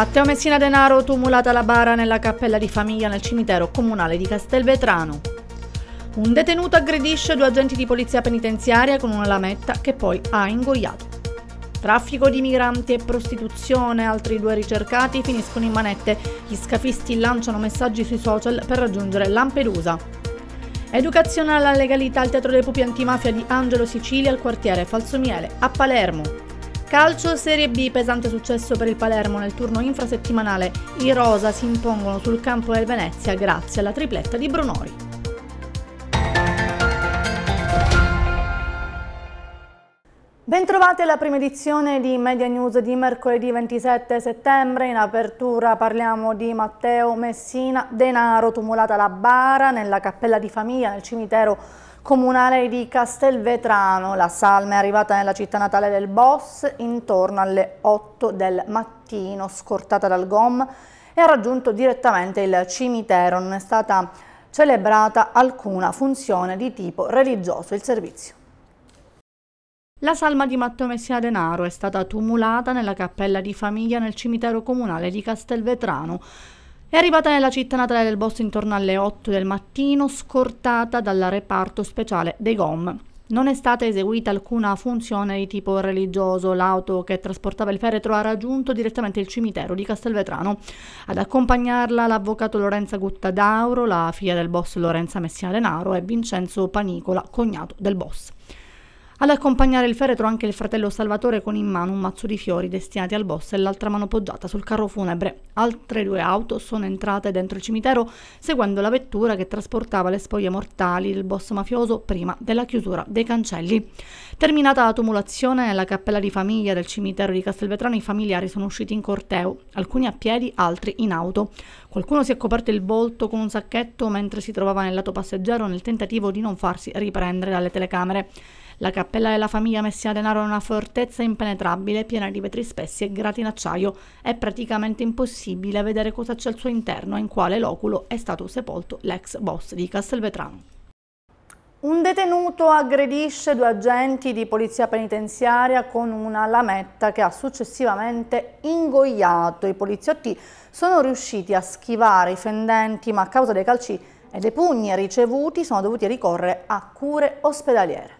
Matteo Messina Denaro tumulata la bara nella cappella di famiglia nel cimitero comunale di Castelvetrano. Un detenuto aggredisce due agenti di polizia penitenziaria con una lametta che poi ha ingoiato. Traffico di migranti e prostituzione, altri due ricercati finiscono in manette. Gli scafisti lanciano messaggi sui social per raggiungere Lampedusa. Educazione alla legalità al Teatro dei Pupi Antimafia di Angelo Sicilia al quartiere Falsomiele a Palermo. Calcio Serie B, pesante successo per il Palermo nel turno infrasettimanale. I Rosa si impongono sul campo del Venezia grazie alla tripletta di Brunori. Bentrovate alla prima edizione di Media News di mercoledì 27 settembre. In apertura parliamo di Matteo Messina Denaro, tumulata alla bara nella cappella di famiglia nel cimitero comunale di Castelvetrano. La salma è arrivata nella città natale del Boss intorno alle 8 del mattino, scortata dal GOM e ha raggiunto direttamente il cimitero. Non è stata celebrata alcuna funzione di tipo religioso il servizio. La salma di Matteo Messia Denaro è stata tumulata nella cappella di famiglia nel cimitero comunale di Castelvetrano è arrivata nella città natale del boss intorno alle 8 del mattino, scortata dal reparto speciale dei GOM. Non è stata eseguita alcuna funzione di tipo religioso, l'auto che trasportava il feretro ha raggiunto direttamente il cimitero di Castelvetrano. Ad accompagnarla l'avvocato Lorenza Guttadauro, la figlia del boss Lorenza Messia Denaro e Vincenzo Panicola, cognato del boss. Ad accompagnare il feretro anche il fratello Salvatore con in mano un mazzo di fiori destinati al boss e l'altra mano poggiata sul carro funebre. Altre due auto sono entrate dentro il cimitero seguendo la vettura che trasportava le spoglie mortali del boss mafioso prima della chiusura dei cancelli. Terminata la tumulazione nella cappella di famiglia del cimitero di Castelvetrano i familiari sono usciti in corteo, alcuni a piedi, altri in auto. Qualcuno si è coperto il volto con un sacchetto mentre si trovava nel lato passeggero nel tentativo di non farsi riprendere dalle telecamere. La cappella della famiglia Messina Denaro è una fortezza impenetrabile, piena di vetri spessi e grati in acciaio. È praticamente impossibile vedere cosa c'è al suo interno e in quale loculo è stato sepolto l'ex boss di Castelvetrano. Un detenuto aggredisce due agenti di polizia penitenziaria con una lametta che ha successivamente ingoiato. I poliziotti sono riusciti a schivare i fendenti ma a causa dei calci e dei pugni ricevuti sono dovuti ricorrere a cure ospedaliere.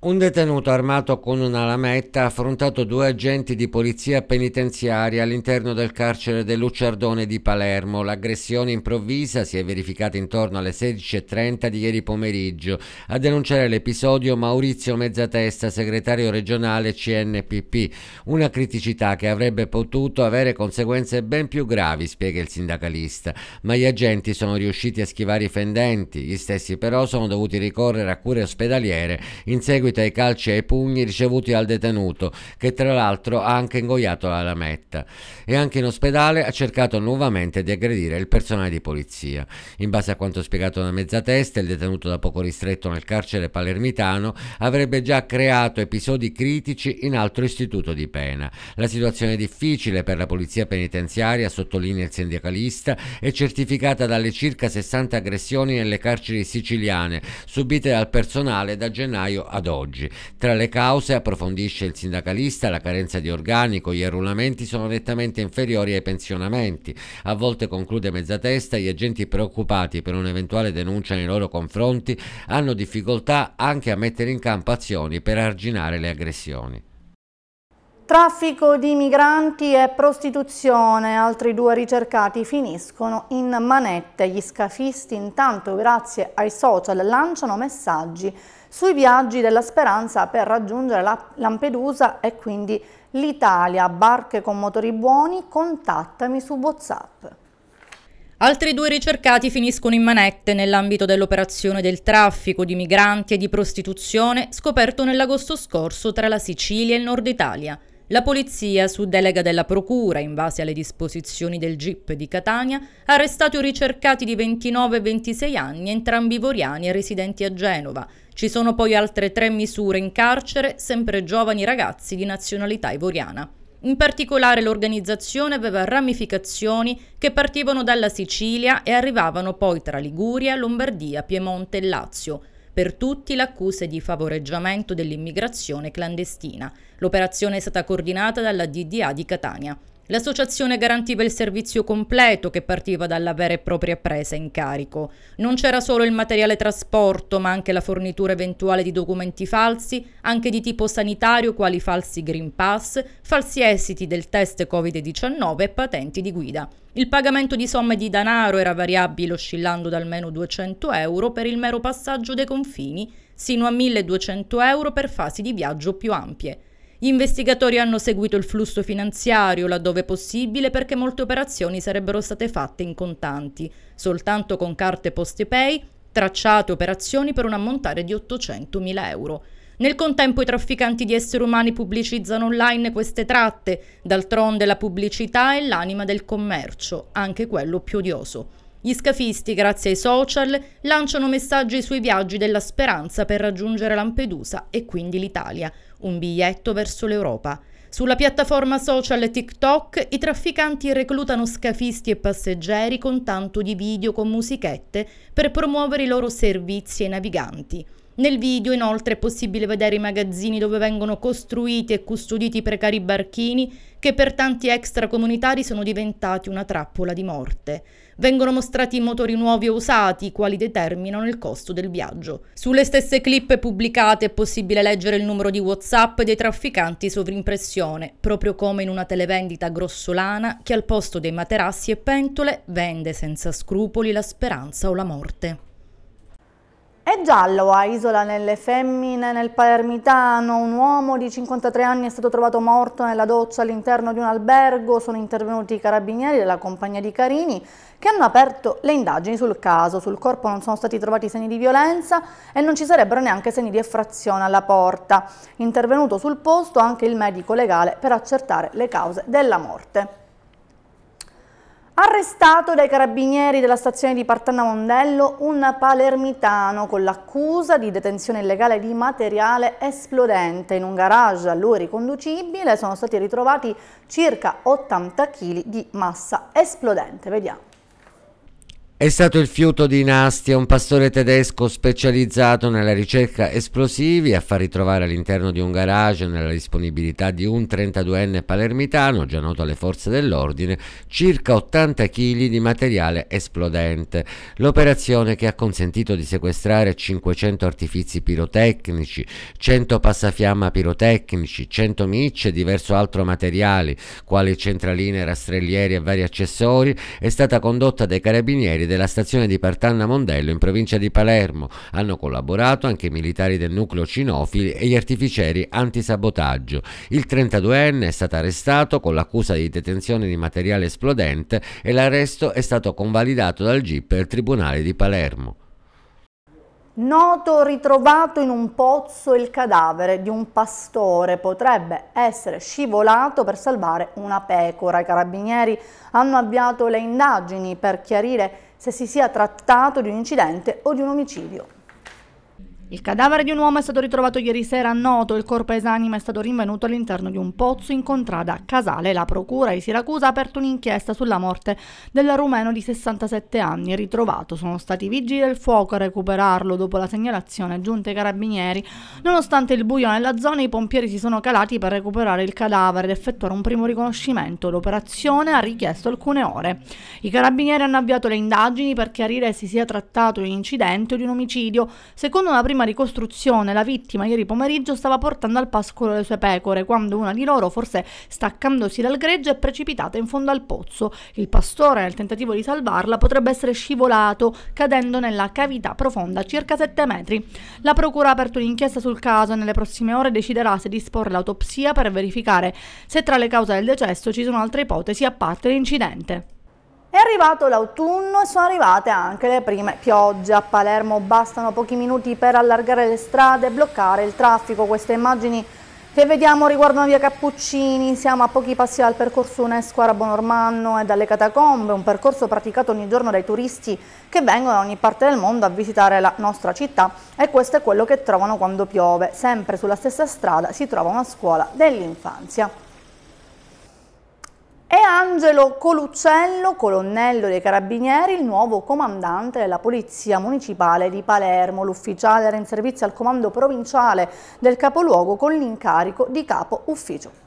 Un detenuto armato con una lametta ha affrontato due agenti di polizia penitenziaria all'interno del carcere del Luciardone di Palermo. L'aggressione improvvisa si è verificata intorno alle 16.30 di ieri pomeriggio. A denunciare l'episodio Maurizio Mezzatesta, segretario regionale CNPP. Una criticità che avrebbe potuto avere conseguenze ben più gravi, spiega il sindacalista. Ma gli agenti sono riusciti a schivare i fendenti. Gli stessi però sono dovuti ricorrere a cure ospedaliere in seguito seguito ai calci e ai pugni ricevuti dal detenuto, che tra l'altro ha anche ingoiato la lametta. E anche in ospedale ha cercato nuovamente di aggredire il personale di polizia. In base a quanto spiegato da Mezzatesta, il detenuto da poco ristretto nel carcere palermitano avrebbe già creato episodi critici in altro istituto di pena. La situazione è difficile per la polizia penitenziaria, sottolinea il sindacalista, è certificata dalle circa 60 aggressioni nelle carceri siciliane subite dal personale da gennaio ad oggi oggi. Tra le cause, approfondisce il sindacalista, la carenza di organico, gli arruolamenti sono nettamente inferiori ai pensionamenti. A volte, conclude Mezzatesta, gli agenti preoccupati per un'eventuale denuncia nei loro confronti hanno difficoltà anche a mettere in campo azioni per arginare le aggressioni. Traffico di migranti e prostituzione, altri due ricercati finiscono in manette. Gli scafisti intanto grazie ai social lanciano messaggi sui viaggi della speranza per raggiungere la Lampedusa e quindi l'Italia, barche con motori buoni, contattami su Whatsapp. Altri due ricercati finiscono in manette nell'ambito dell'operazione del traffico di migranti e di prostituzione scoperto nell'agosto scorso tra la Sicilia e il nord Italia. La polizia, su delega della Procura, in base alle disposizioni del GIP di Catania, ha arrestato i ricercati di 29 e 26 anni, entrambi voriani e residenti a Genova. Ci sono poi altre tre misure in carcere, sempre giovani ragazzi di nazionalità ivoriana. In particolare l'organizzazione aveva ramificazioni che partivano dalla Sicilia e arrivavano poi tra Liguria, Lombardia, Piemonte e Lazio. Per tutti l'accusa di favoreggiamento dell'immigrazione clandestina. L'operazione è stata coordinata dalla DDA di Catania. L'associazione garantiva il servizio completo che partiva dalla vera e propria presa in carico. Non c'era solo il materiale trasporto, ma anche la fornitura eventuale di documenti falsi, anche di tipo sanitario quali falsi Green Pass, falsi esiti del test Covid-19 e patenti di guida. Il pagamento di somme di denaro era variabile oscillando da almeno 200 euro per il mero passaggio dei confini sino a 1200 euro per fasi di viaggio più ampie. Gli investigatori hanno seguito il flusso finanziario laddove possibile perché molte operazioni sarebbero state fatte in contanti, soltanto con carte pay, tracciate operazioni per un ammontare di 800.000 euro. Nel contempo i trafficanti di esseri umani pubblicizzano online queste tratte, d'altronde la pubblicità è l'anima del commercio, anche quello più odioso. Gli scafisti, grazie ai social, lanciano messaggi sui viaggi della speranza per raggiungere Lampedusa e quindi l'Italia, un biglietto verso l'Europa. Sulla piattaforma social TikTok i trafficanti reclutano scafisti e passeggeri con tanto di video con musichette per promuovere i loro servizi ai naviganti. Nel video inoltre è possibile vedere i magazzini dove vengono costruiti e custoditi i precari barchini che per tanti extracomunitari sono diventati una trappola di morte vengono mostrati motori nuovi o usati, i quali determinano il costo del viaggio. Sulle stesse clip pubblicate è possibile leggere il numero di WhatsApp dei trafficanti sovrimpressione, proprio come in una televendita grossolana che al posto dei materassi e pentole vende senza scrupoli la speranza o la morte. È giallo a Isola nelle femmine, nel Palermitano, un uomo di 53 anni è stato trovato morto nella doccia all'interno di un albergo, sono intervenuti i carabinieri della compagnia di Carini che hanno aperto le indagini sul caso, sul corpo non sono stati trovati segni di violenza e non ci sarebbero neanche segni di effrazione alla porta. Intervenuto sul posto anche il medico legale per accertare le cause della morte. Arrestato dai carabinieri della stazione di Partanna Mondello un palermitano con l'accusa di detenzione illegale di materiale esplodente. In un garage a lui riconducibile sono stati ritrovati circa 80 kg di massa esplodente. Vediamo. È stato il fiuto di Nastia, un pastore tedesco specializzato nella ricerca esplosivi, a far ritrovare all'interno di un garage, nella disponibilità di un 32enne palermitano, già noto alle forze dell'ordine, circa 80 kg di materiale esplodente. L'operazione che ha consentito di sequestrare 500 artifizi pirotecnici, 100 passafiamma pirotecnici, 100 micce e diverso altro materiale, quali centraline, rastrellieri e vari accessori, è stata condotta dai carabinieri della stazione di Partanna Mondello in provincia di Palermo. Hanno collaborato anche i militari del nucleo cinofili e gli artificieri antisabotaggio. Il 32enne è stato arrestato con l'accusa di detenzione di materiale esplodente e l'arresto è stato convalidato dal GIP del Tribunale di Palermo. Noto ritrovato in un pozzo il cadavere di un pastore potrebbe essere scivolato per salvare una pecora. I carabinieri hanno avviato le indagini per chiarire il se si sia trattato di un incidente o di un omicidio. Il cadavere di un uomo è stato ritrovato ieri sera a Noto, il corpo esanime è stato rinvenuto all'interno di un pozzo in contrada a Casale. La procura di Siracusa ha aperto un'inchiesta sulla morte del rumeno di 67 anni ritrovato. Sono stati i vigili del fuoco a recuperarlo dopo la segnalazione giunta ai carabinieri. Nonostante il buio nella zona, i pompieri si sono calati per recuperare il cadavere ed effettuare un primo riconoscimento. L'operazione ha richiesto alcune ore. I carabinieri hanno avviato le indagini per chiarire se si sia trattato di un incidente o di un omicidio. Secondo una prima prima ricostruzione la vittima ieri pomeriggio stava portando al pascolo le sue pecore quando una di loro, forse staccandosi dal greggio, è precipitata in fondo al pozzo. Il pastore, nel tentativo di salvarla, potrebbe essere scivolato cadendo nella cavità profonda circa 7 metri. La procura ha aperto un'inchiesta sul caso e nelle prossime ore deciderà se disporre l'autopsia per verificare se tra le cause del decesso ci sono altre ipotesi a parte l'incidente. È arrivato l'autunno e sono arrivate anche le prime piogge. A Palermo bastano pochi minuti per allargare le strade e bloccare il traffico. Queste immagini che vediamo riguardano via Cappuccini, siamo a pochi passi dal percorso UNESCO Arabo Normanno e dalle catacombe, un percorso praticato ogni giorno dai turisti che vengono da ogni parte del mondo a visitare la nostra città e questo è quello che trovano quando piove. Sempre sulla stessa strada si trova una scuola dell'infanzia. E Angelo Coluccello, colonnello dei Carabinieri, il nuovo comandante della Polizia Municipale di Palermo. L'ufficiale era in servizio al comando provinciale del capoluogo con l'incarico di capo ufficio.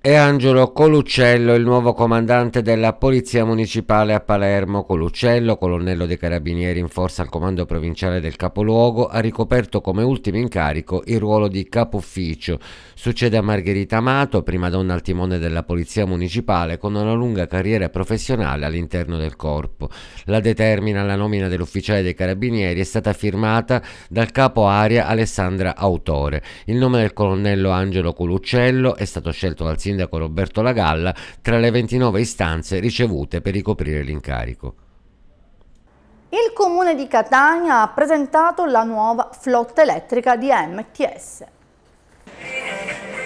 E Angelo Coluccello, il nuovo comandante della Polizia Municipale a Palermo. Coluccello, colonnello dei Carabinieri in forza al comando provinciale del capoluogo, ha ricoperto come ultimo incarico il ruolo di capo ufficio Succede a Margherita Amato, prima donna al timone della Polizia Municipale, con una lunga carriera professionale all'interno del corpo. La determina la nomina dell'ufficiale dei Carabinieri è stata firmata dal capo aria Alessandra Autore. Il nome del colonnello Angelo Coluccello è stato scelto dal sindaco Roberto Lagalla tra le 29 istanze ricevute per ricoprire l'incarico. Il comune di Catania ha presentato la nuova flotta elettrica di MTS. Thank you.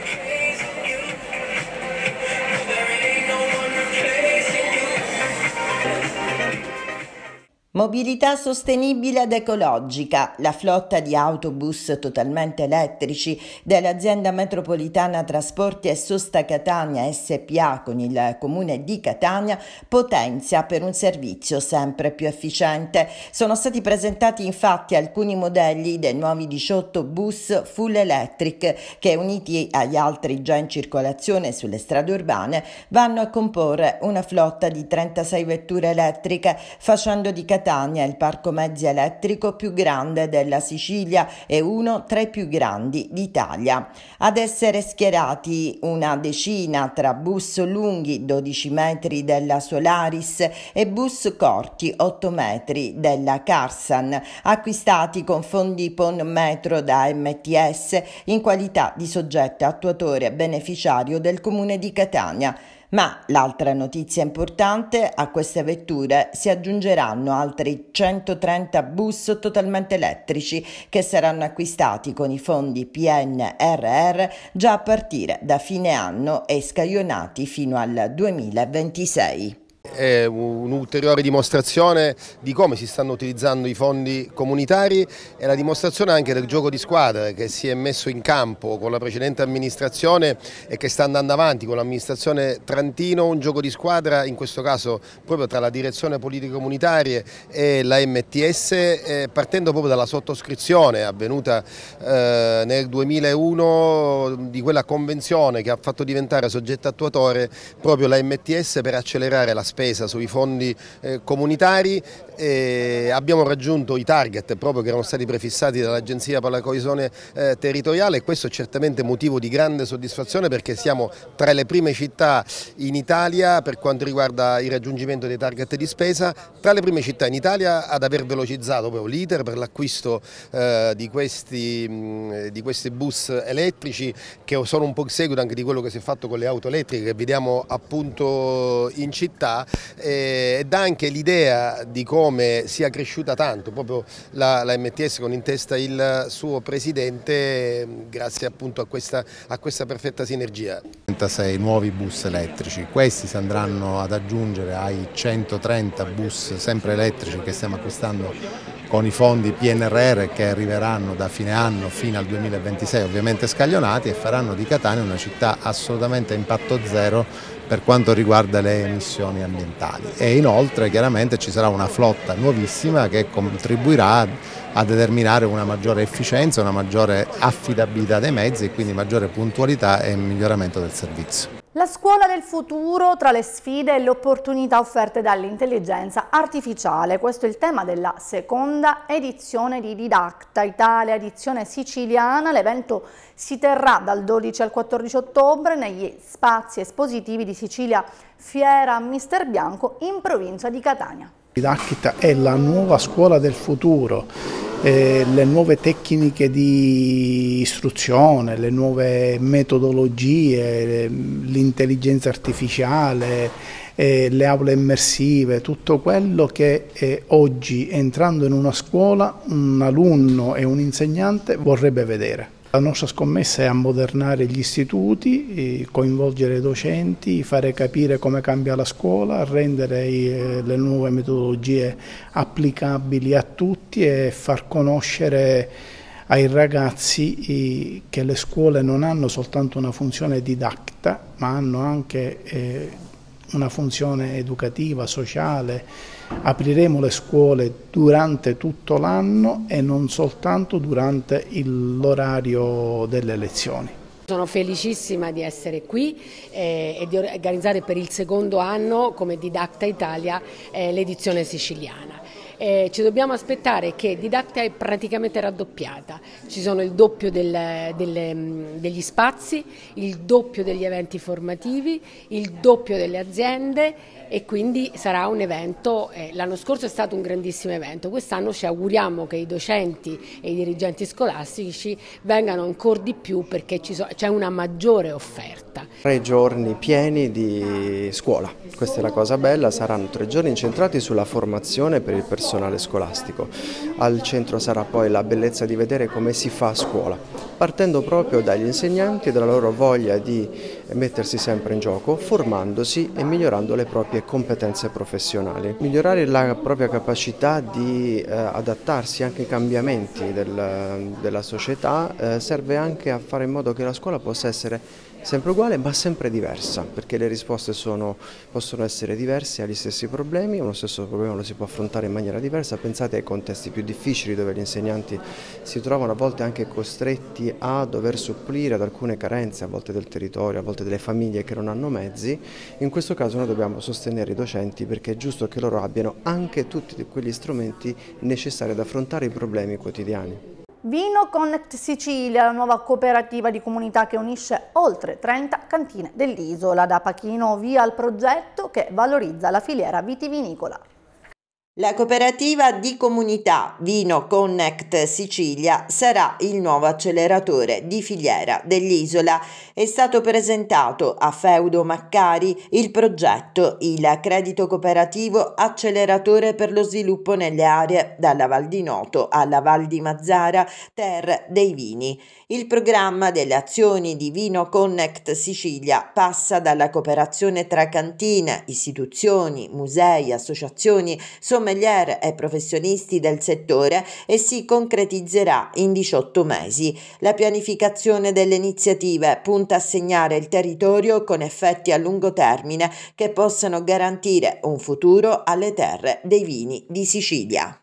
Mobilità sostenibile ed ecologica. La flotta di autobus totalmente elettrici dell'azienda metropolitana Trasporti e Sosta Catania SPA con il comune di Catania potenzia per un servizio sempre più efficiente. Sono stati presentati infatti alcuni modelli dei nuovi 18 bus full electric che uniti agli altri già in circolazione sulle strade urbane vanno a comporre una flotta di 36 vetture elettriche facendo di Catania Catania il parco mezzi elettrico più grande della Sicilia e uno tra i più grandi d'Italia. Ad essere schierati una decina tra bus lunghi 12 metri della Solaris e bus corti 8 metri della Carsan, acquistati con fondi PON metro da MTS in qualità di soggetto attuatore beneficiario del comune di Catania. Ma l'altra notizia importante, a queste vetture si aggiungeranno altri 130 bus totalmente elettrici che saranno acquistati con i fondi PNRR già a partire da fine anno e scaglionati fino al 2026 è un'ulteriore dimostrazione di come si stanno utilizzando i fondi comunitari e la dimostrazione anche del gioco di squadra che si è messo in campo con la precedente amministrazione e che sta andando avanti con l'amministrazione Trantino, un gioco di squadra in questo caso proprio tra la direzione politiche comunitarie e la MTS eh, partendo proprio dalla sottoscrizione avvenuta eh, nel 2001 di quella convenzione che ha fatto diventare soggetto attuatore proprio la MTS per accelerare la spesa spesa sui fondi eh, comunitari e abbiamo raggiunto i target proprio che erano stati prefissati dall'Agenzia per la coesione eh, territoriale e questo è certamente motivo di grande soddisfazione perché siamo tra le prime città in Italia per quanto riguarda il raggiungimento dei target di spesa, tra le prime città in Italia ad aver velocizzato proprio l'iter per l'acquisto eh, di, questi, di questi bus elettrici che sono un po' in seguito anche di quello che si è fatto con le auto elettriche che vediamo appunto in città eh, dà anche l'idea di come sia cresciuta tanto proprio la, la, MTS con in testa il suo presidente grazie appunto a questa, a questa perfetta sinergia. 36 nuovi bus elettrici, questi si andranno ad aggiungere ai 130 bus sempre elettrici che stiamo acquistando con i fondi PNRR che arriveranno da fine anno fino al 2026 ovviamente scaglionati e faranno di Catania una città assolutamente a impatto zero per quanto riguarda le emissioni ambientali e inoltre chiaramente ci sarà una flotta nuovissima che contribuirà a determinare una maggiore efficienza, una maggiore affidabilità dei mezzi e quindi maggiore puntualità e miglioramento del servizio. La scuola del futuro tra le sfide e le opportunità offerte dall'intelligenza artificiale, questo è il tema della seconda edizione di Didacta Italia, edizione siciliana, l'evento si terrà dal 12 al 14 ottobre negli spazi espositivi di Sicilia Fiera Mister Bianco in provincia di Catania. Didacta è la nuova scuola del futuro eh, le nuove tecniche di istruzione, le nuove metodologie, l'intelligenza artificiale, eh, le aule immersive, tutto quello che eh, oggi entrando in una scuola un alunno e un insegnante vorrebbe vedere. La nostra scommessa è ammodernare gli istituti, eh, coinvolgere i docenti, fare capire come cambia la scuola, rendere eh, le nuove metodologie applicabili a tutti e far conoscere ai ragazzi eh, che le scuole non hanno soltanto una funzione didacta, ma hanno anche una funzione educativa, sociale, apriremo le scuole durante tutto l'anno e non soltanto durante l'orario delle lezioni. Sono felicissima di essere qui eh, e di organizzare per il secondo anno come Didacta Italia eh, l'edizione siciliana eh, ci dobbiamo aspettare che Didacta è praticamente raddoppiata, ci sono il doppio del, delle, mm, degli spazi, il doppio degli eventi formativi, il doppio delle aziende e quindi sarà un evento, eh, l'anno scorso è stato un grandissimo evento, quest'anno ci auguriamo che i docenti e i dirigenti scolastici vengano ancora di più perché c'è una maggiore offerta fatta. Tre giorni pieni di scuola, questa è la cosa bella, saranno tre giorni incentrati sulla formazione per il personale scolastico. Al centro sarà poi la bellezza di vedere come si fa a scuola partendo proprio dagli insegnanti e dalla loro voglia di mettersi sempre in gioco, formandosi e migliorando le proprie competenze professionali. Migliorare la propria capacità di eh, adattarsi anche ai cambiamenti del, della società eh, serve anche a fare in modo che la scuola possa essere sempre uguale ma sempre diversa, perché le risposte sono, possono essere diverse agli stessi problemi, uno stesso problema lo si può affrontare in maniera diversa, pensate ai contesti più difficili dove gli insegnanti si trovano a volte anche costretti a dover supplire ad alcune carenze, a volte del territorio, a volte delle famiglie che non hanno mezzi, in questo caso noi dobbiamo sostenere i docenti perché è giusto che loro abbiano anche tutti quegli strumenti necessari ad affrontare i problemi quotidiani. Vino Connect Sicilia, la nuova cooperativa di comunità che unisce oltre 30 cantine dell'isola. Da Pachino via al progetto che valorizza la filiera vitivinicola. La cooperativa di comunità Vino Connect Sicilia sarà il nuovo acceleratore di filiera dell'isola. È stato presentato a Feudo Maccari il progetto Il credito cooperativo acceleratore per lo sviluppo nelle aree dalla Val di Noto alla Val di Mazzara, Ter dei Vini. Il programma delle azioni di Vino Connect Sicilia passa dalla cooperazione tra cantine, istituzioni, musei, associazioni, sommelier e professionisti del settore e si concretizzerà in 18 mesi. La pianificazione delle iniziative punta a segnare il territorio con effetti a lungo termine che possano garantire un futuro alle terre dei vini di Sicilia.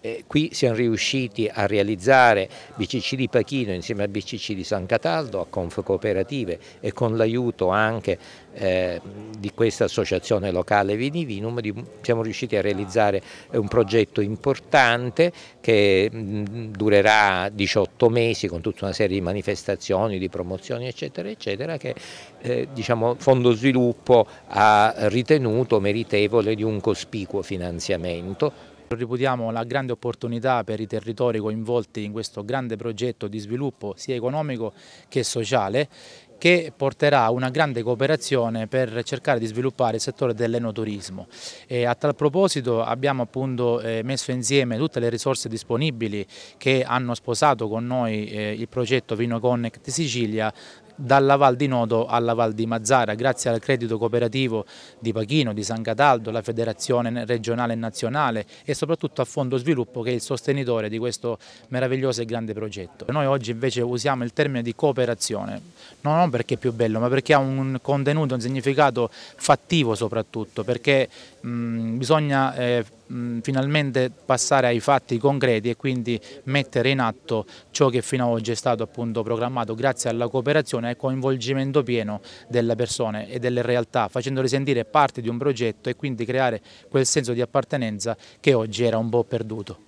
Eh, qui siamo riusciti a realizzare BCC di Pachino insieme a BCC di San Cataldo, a Conf Cooperative e con l'aiuto anche eh, di questa associazione locale Vini di, siamo riusciti a realizzare un progetto importante che mh, durerà 18 mesi con tutta una serie di manifestazioni, di promozioni eccetera eccetera che eh, diciamo, Fondo Sviluppo ha ritenuto meritevole di un cospicuo finanziamento Riputiamo la grande opportunità per i territori coinvolti in questo grande progetto di sviluppo sia economico che sociale che porterà una grande cooperazione per cercare di sviluppare il settore dell'enoturismo. a tal proposito abbiamo appunto eh, messo insieme tutte le risorse disponibili che hanno sposato con noi eh, il progetto Vino Connect Sicilia dalla Val di Noto alla Val di Mazzara, grazie al credito cooperativo di Pachino, di San Cataldo, la federazione regionale e nazionale e soprattutto a Fondo Sviluppo che è il sostenitore di questo meraviglioso e grande progetto. Noi oggi invece usiamo il termine di cooperazione, non perché è più bello ma perché ha un contenuto, un significato fattivo soprattutto, perché mh, mm, bisogna eh, mh, mm, finalmente passare ai fatti concreti e quindi mettere in atto ciò che fino ad oggi è stato appunto programmato grazie alla cooperazione e coinvolgimento pieno delle persone e delle realtà, facendole sentire parte di un progetto e quindi creare quel senso di appartenenza che oggi era un po' perduto.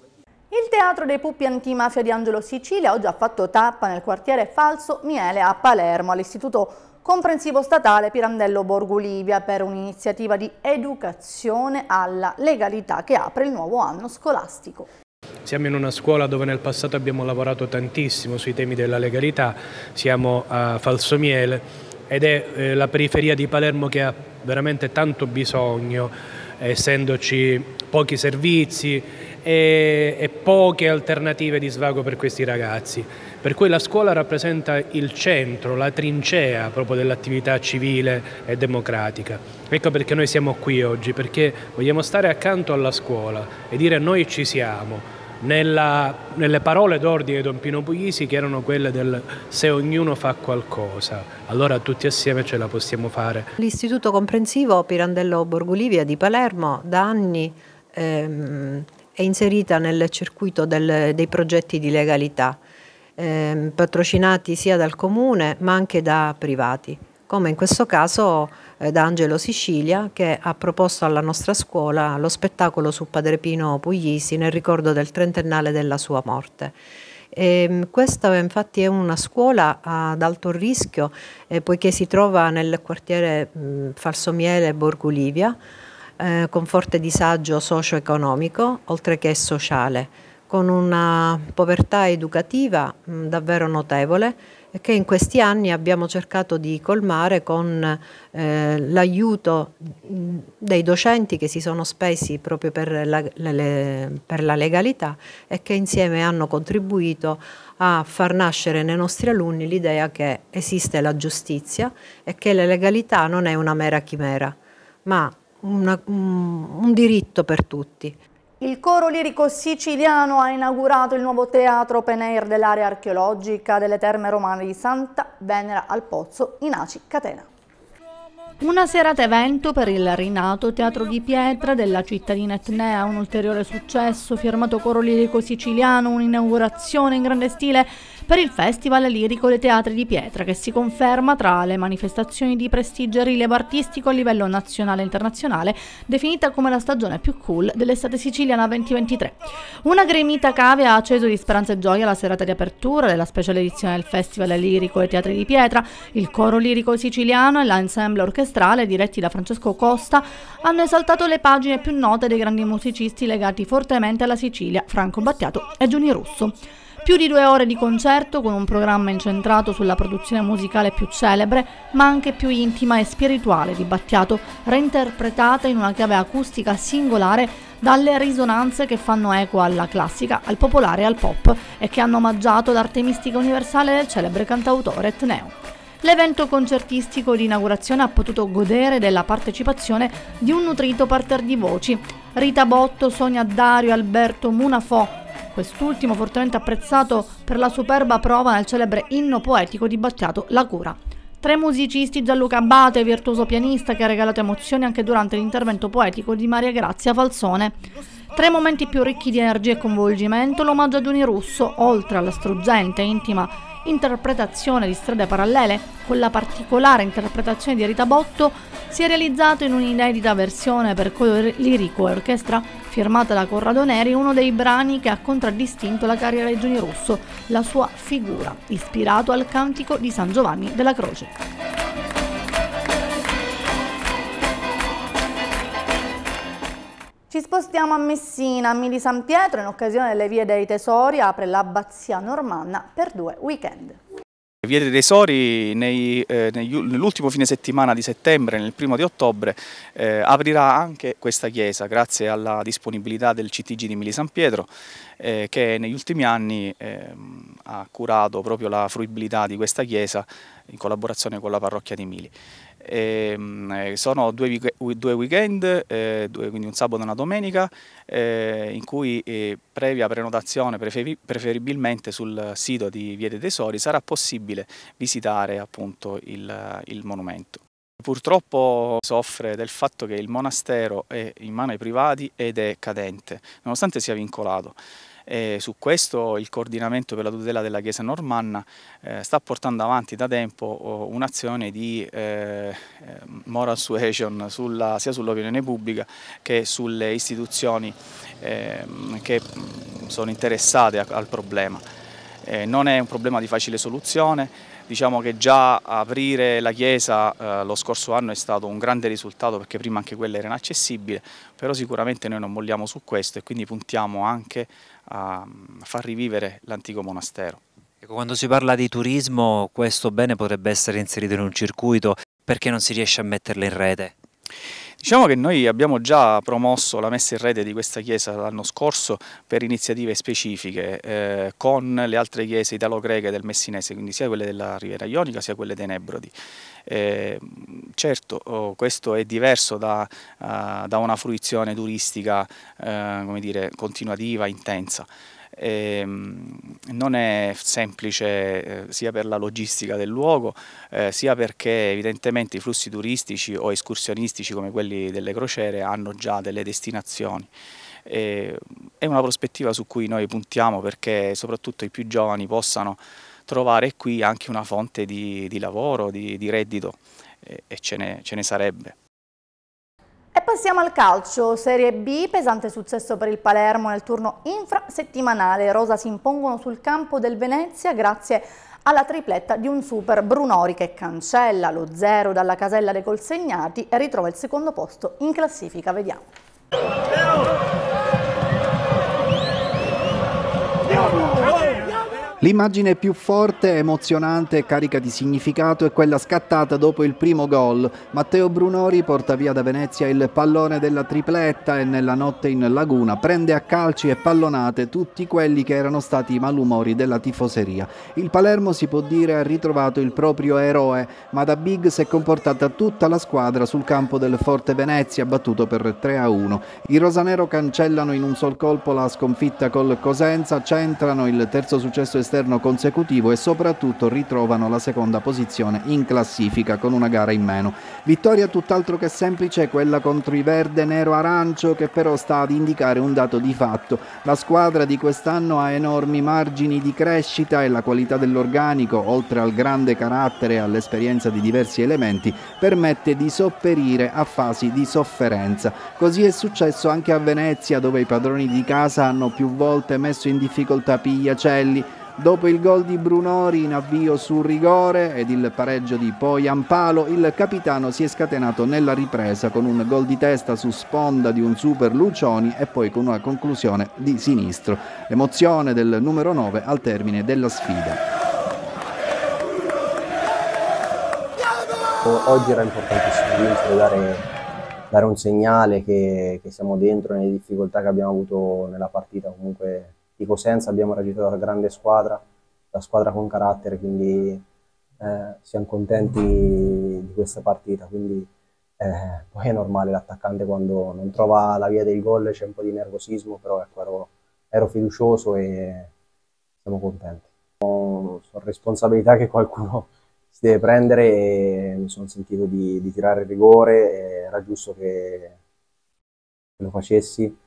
Il teatro dei puppi antimafia di Angelo Sicilia oggi ha fatto tappa nel quartiere Falso Miele a Palermo all'Istituto comprensivo statale Pirandello Borgulivia per un'iniziativa di educazione alla legalità che apre il nuovo anno scolastico. Siamo in una scuola dove nel passato abbiamo lavorato tantissimo sui temi della legalità, siamo a Falsomiele ed è eh, la periferia di Palermo che ha veramente tanto bisogno, essendoci pochi servizi e, e poche alternative di svago per questi ragazzi per cui la scuola rappresenta il centro, la trincea proprio dell'attività civile e democratica. Ecco perché noi siamo qui oggi, perché vogliamo stare accanto alla scuola e dire noi ci siamo. Nella, nelle parole d'ordine di Don Pino Puglisi che erano quelle del se ognuno fa qualcosa, allora tutti assieme ce la possiamo fare. L'Istituto Comprensivo Pirandello Borgolivia di Palermo da anni ehm, è inserita nel circuito del, dei progetti di legalità eh, patrocinati sia dal comune ma anche da privati, come in questo caso eh, da Angelo Sicilia che ha proposto alla nostra scuola lo spettacolo su Padre Pino Puglisi nel ricordo del trentennale della sua morte. E ehm, questa infatti è una scuola ad alto rischio eh, poiché si trova nel quartiere mh, Falsomiele Borgulivia eh, con forte disagio socio-economico oltre che sociale con una povertà educativa mm, davvero notevole che in questi anni abbiamo cercato di colmare con eh, l'aiuto mm, dei docenti che si sono spesi proprio per la, le, per la, legalità e che insieme hanno contribuito a far nascere nei nostri alunni l'idea che esiste la giustizia e che la legalità non è una mera chimera, ma una, un, un diritto per tutti. Il coro lirico siciliano ha inaugurato il nuovo teatro Peneir dell'area archeologica delle terme romane di Santa Venera al Pozzo in Aci Catena. Una serata evento per il rinato Teatro di Pietra della cittadina etnea, un ulteriore successo firmato coro lirico siciliano, un'inaugurazione in grande stile per il Festival Lirico dei Teatri di Pietra che si conferma tra le manifestazioni di prestigio e rilievo artistico a livello nazionale e internazionale, definita come la stagione più cool dell'estate siciliana 2023. Una gremita cave ha acceso di speranza e gioia la serata di apertura della speciale edizione del Festival Lirico dei Teatri di Pietra, il coro lirico siciliano e l'ensemble orchestrale diretti da Francesco Costa hanno esaltato le pagine più note dei grandi musicisti legati fortemente alla Sicilia, Franco Battiato e Giuni Russo. Più di due ore di concerto con un programma incentrato sulla produzione musicale più celebre, ma anche più intima e spirituale di Battiato, reinterpretata in una chiave acustica singolare dalle risonanze che fanno eco alla classica, al popolare e al pop e che hanno omaggiato l'arte mistica universale del celebre cantautore Etneo. L'evento concertistico di inaugurazione ha potuto godere della partecipazione di un nutrito parterre di voci. Rita Botto, Sonia Dario, Alberto Munafò, quest'ultimo fortemente apprezzato per la superba prova nel celebre inno poetico di Battiato La Cura. i musicisti, Gianluca Abate, virtuoso pianista che ha regalato emozioni anche durante l'intervento poetico di Maria Grazia Falsone. Tra i momenti più ricchi di energia e coinvolgimento, l'omaggio a Giuni Russo, oltre alla struggente e intima interpretazione di strade parallele, con la particolare interpretazione di Rita Botto, si è realizzato in un'inedita versione per coro lirico e orchestra firmata da Corrado Neri, uno dei brani che ha contraddistinto la carriera di Giuni Russo, la sua figura, ispirato al cantico di San Giovanni della Croce. Ci spostiamo a Messina, a Mili San Pietro, in occasione delle vie dei Tesori apre l'abbazia normanna per due weekend. Via dei Tesori eh, nell'ultimo fine settimana di settembre nel primo di ottobre eh, aprirà anche questa chiesa grazie alla disponibilità del CTG di Mili San Pietro eh, che negli ultimi anni ehm, ha curato proprio la fruibilità di questa chiesa in collaborazione con la parrocchia di Mili. E, ehm, eh, sono due, due weekend, eh, due, quindi un sabato e una domenica, eh, in cui eh, previa prenotazione preferibilmente sul sito di Via dei Tesori sarà possibile visitare appunto il, il monumento. Purtroppo soffre del fatto che il monastero è in mano ai privati ed è cadente, nonostante sia vincolato e su questo il coordinamento per la tutela della Chiesa normanna eh, sta portando avanti da tempo oh, un'azione di eh, eh, moral suasion sulla, sia sull'opinione pubblica che sulle istituzioni eh, che mm, sono interessate al problema. Eh, non è un problema di facile soluzione, Diciamo che già aprire la chiesa eh, lo scorso anno è stato un grande risultato perché prima anche quella era inaccessibile, però sicuramente noi non molliamo su questo e quindi puntiamo anche a mm, far rivivere l'antico monastero. Ecco, quando si parla di turismo questo bene potrebbe essere inserito in un circuito, perché non si riesce a metterlo in rete? Diciamo che noi abbiamo già promosso la messa in rete di questa chiesa l'anno scorso per iniziative specifiche eh, con le altre chiese italo-greche del Messinese, quindi sia quelle della Riviera Ionica sia quelle dei Nebrodi. Eh, certo, oh, questo è diverso da, uh, da una fruizione turistica eh, dire, continuativa, intensa eh, non è semplice eh, sia per la logistica del luogo, eh, sia perché evidentemente i flussi turistici o escursionistici come quelli delle crociere hanno già delle destinazioni ehm, è una prospettiva su cui noi puntiamo perché soprattutto i più giovani possano trovare qui anche una fonte di, di lavoro, di, di reddito e ce ne, ce ne sarebbe. E passiamo al calcio, Serie B, pesante successo per il Palermo nel turno infrasettimanale. Rosa si impongono sul campo del Venezia grazie alla tripletta di un super Brunori che cancella lo zero dalla casella dei consegnati e ritrova il secondo posto in classifica. Vediamo. L'immagine più forte, emozionante e carica di significato è quella scattata dopo il primo gol. Matteo Brunori porta via da Venezia il pallone della tripletta e nella notte in laguna prende a calci e pallonate tutti quelli che erano stati i malumori della tifoseria. Il Palermo si può dire ha ritrovato il proprio eroe, ma da Big si è comportata tutta la squadra sul campo del Forte Venezia battuto per 3-1. I rosanero cancellano in un sol colpo la sconfitta col Cosenza, centrano il terzo successo esterno esterno consecutivo e soprattutto ritrovano la seconda posizione in classifica con una gara in meno. Vittoria tutt'altro che semplice è quella contro i verde nero arancio che però sta ad indicare un dato di fatto. La squadra di quest'anno ha enormi margini di crescita e la qualità dell'organico, oltre al grande carattere e all'esperienza di diversi elementi, permette di sopperire a fasi di sofferenza. Così è successo anche a Venezia dove i padroni di casa hanno più volte messo in difficoltà Pigliacelli Dopo il gol di Brunori in avvio sul rigore ed il pareggio di poi Ampalo, il capitano si è scatenato nella ripresa con un gol di testa su sponda di un super Lucioni e poi con una conclusione di sinistro. Emozione del numero 9 al termine della sfida. Oggi era importantissimo vincere, dare, dare un segnale che, che siamo dentro nelle difficoltà che abbiamo avuto nella partita comunque di Cosenza abbiamo raggiunto una grande squadra, la squadra con carattere, quindi eh, siamo contenti di questa partita. Quindi eh, poi è normale l'attaccante quando non trova la via del gol c'è un po' di nervosismo, però ecco, ero, ero fiducioso e siamo contenti. Sono, responsabilità che qualcuno si deve prendere e mi sono sentito di, di tirare il rigore, era giusto che lo facessi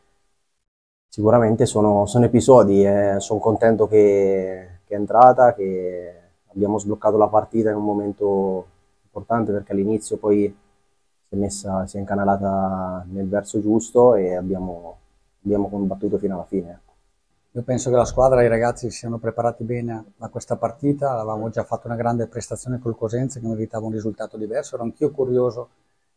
sicuramente sono, sono episodi e eh, sono contento che, che, è entrata, che abbiamo sbloccato la partita in un momento importante perché all'inizio poi si è, messa, si è incanalata nel verso giusto e abbiamo, abbiamo combattuto fino alla fine. Ecco. Io penso che la squadra, i ragazzi si siano preparati bene a questa partita, avevamo già fatto una grande prestazione col Cosenza che meritava un risultato diverso, ero anch'io curioso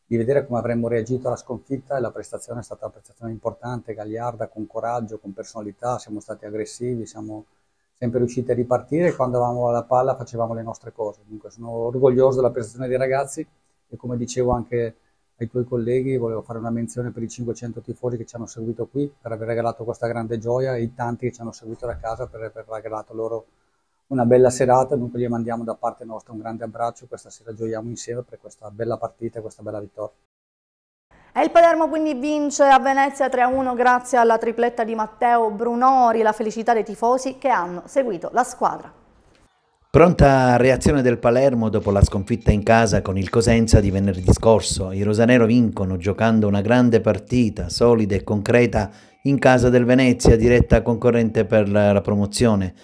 di vedere come avremmo reagito alla sconfitta e la prestazione è stata una prestazione importante, gagliarda, con coraggio, con personalità, siamo stati aggressivi, siamo sempre riusciti a ripartire e quando avevamo la palla facevamo le nostre cose. Dunque sono orgoglioso della prestazione dei ragazzi e come dicevo anche ai tuoi colleghi volevo fare una menzione per i 500 tifosi che ci hanno seguito qui per aver regalato questa grande gioia e i tanti che ci hanno seguito da casa per aver regalato loro una bella serata, dunque gli mandiamo da parte nostra un grande abbraccio, questa sera gioiamo insieme per questa bella partita e questa bella vittoria. E il Palermo quindi vince a Venezia 3-1 grazie alla tripletta di Matteo Brunori, la felicità dei tifosi che hanno seguito la squadra. Pronta reazione del Palermo dopo la sconfitta in casa con il Cosenza di venerdì scorso. I Rosanero vincono giocando una grande partita, solida e concreta, in casa del Venezia, diretta concorrente per la promozione.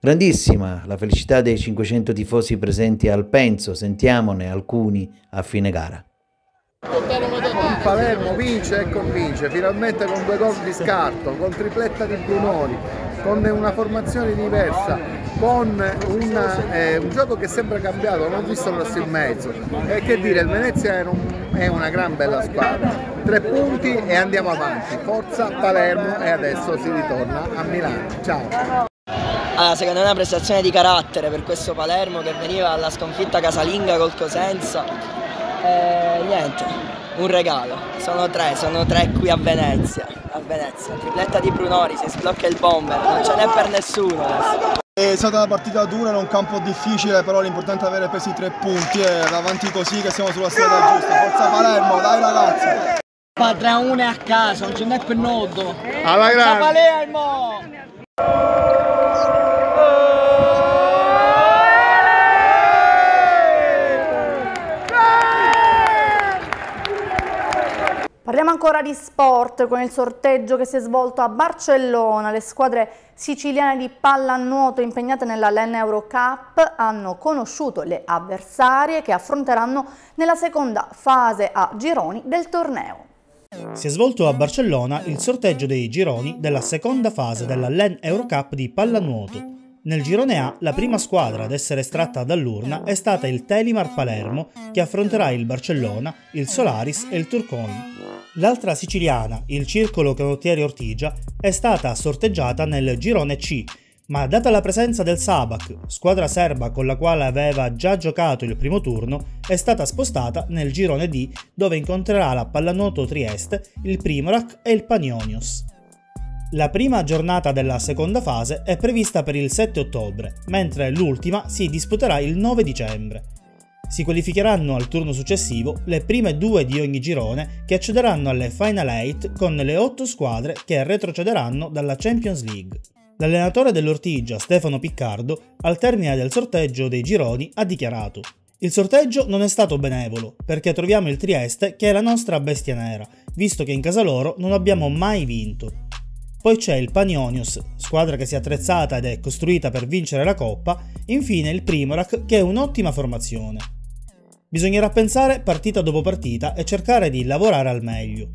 Grandissima la felicità dei 500 tifosi presenti al Penso, sentiamone alcuni a fine gara. Con Palermo vince e convince, finalmente con due gol di scarto, con tripletta di Brunoni, con una formazione diversa, con una, eh, un gioco che sembra cambiato, non visto l'osso in mezzo. E che dire, il Venezia è, un, è una gran bella squadra. Tre punti e andiamo avanti. Forza Palermo e adesso si ritorna a Milano. Ciao! alla, secondo me una prestazione di carattere per questo Palermo che veniva alla sconfitta casalinga col Cosenza. E, eh, niente, un regalo. Sono tre, sono tre qui a Venezia. A Venezia, tripletta di Brunori, si sblocca il bomber, non ce n'è per nessuno. Adesso. È stata una partita dura, in un campo difficile, però l'importante è avere preso i tre punti e avanti così che siamo sulla strada giusta. Forza Palermo, dai ragazzi! Padraone a casa, non ce n'è per nodo! Alla grande! Forza Palermo! Parliamo ancora di sport con il sorteggio che si è svolto a Barcellona. Le squadre siciliane di pallanuoto impegnate nella LEN Euro Cup hanno conosciuto le avversarie che affronteranno nella seconda fase a gironi del torneo. Si è svolto a Barcellona il sorteggio dei gironi della seconda fase della LEN Euro Cup di pallanuoto. Nel girone A, la prima squadra ad essere estratta dall'urna è stata il Telimar Palermo, che affronterà il Barcellona, il Solaris e il Turcoin. L'altra siciliana, il Circolo Canottieri Ortigia, è stata sorteggiata nel girone C, ma data la presenza del Sabac, squadra serba con la quale aveva già giocato il primo turno, è stata spostata nel girone D dove incontrerà la Pallanuoto Trieste, il Primorac e il Panionios. La prima giornata della seconda fase è prevista per il 7 ottobre, mentre l'ultima si disputerà il 9 dicembre. Si qualificheranno al turno successivo le prime due di ogni girone che accederanno alle Final Eight con le otto squadre che retrocederanno dalla Champions League. L'allenatore dell'Ortigia, Stefano Piccardo, al termine del sorteggio dei gironi ha dichiarato il sorteggio non è stato benevolo, perché troviamo il Trieste che è la nostra bestia nera, visto che in casa loro non abbiamo mai vinto. Poi c'è il Panionius, squadra che si è attrezzata ed è costruita per vincere la coppa, infine il Primorac che è un'ottima formazione. Bisognerà pensare partita dopo partita e cercare di lavorare al meglio.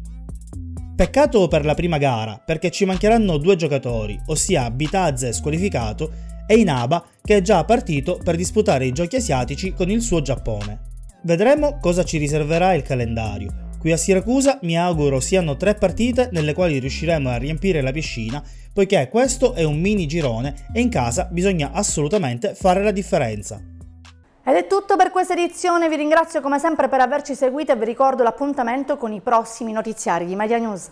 Peccato per la prima gara, perché ci mancheranno due giocatori, ossia Bitazze squalificato e Inaba che è già partito per disputare i giochi asiatici con il suo Giappone. Vedremo cosa ci riserverà il calendario, Qui a Siracusa mi auguro siano tre partite nelle quali riusciremo a riempire la piscina, poiché questo è un mini girone e in casa bisogna assolutamente fare la differenza. Ed è tutto per questa edizione, vi ringrazio come sempre per averci seguito e vi ricordo l'appuntamento con i prossimi notiziari di Media News.